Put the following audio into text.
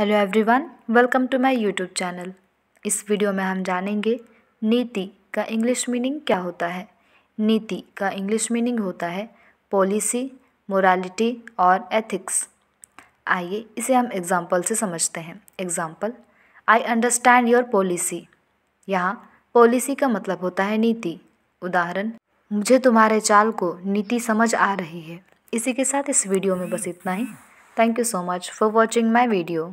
Hello everyone welcome to my YouTube channel इस video में हम जानेंगे नीति का इंग्लिश मीनिंग क्या होता है नीति का इंग्लिश मीनिंग होता है पॉलिसी मोरालिटी और एथिक्स आइए इसे हम एग्जाम्पल से समझते हैं example I understand your policy यहाँ पॉलिसी का मतलब होता है नीति उदाहरण मुझे तुम्हारे चाल को नीति समझ आ रही है इसी के साथ इस वीडियो में बस इतना ही Thank you so much for watching my video.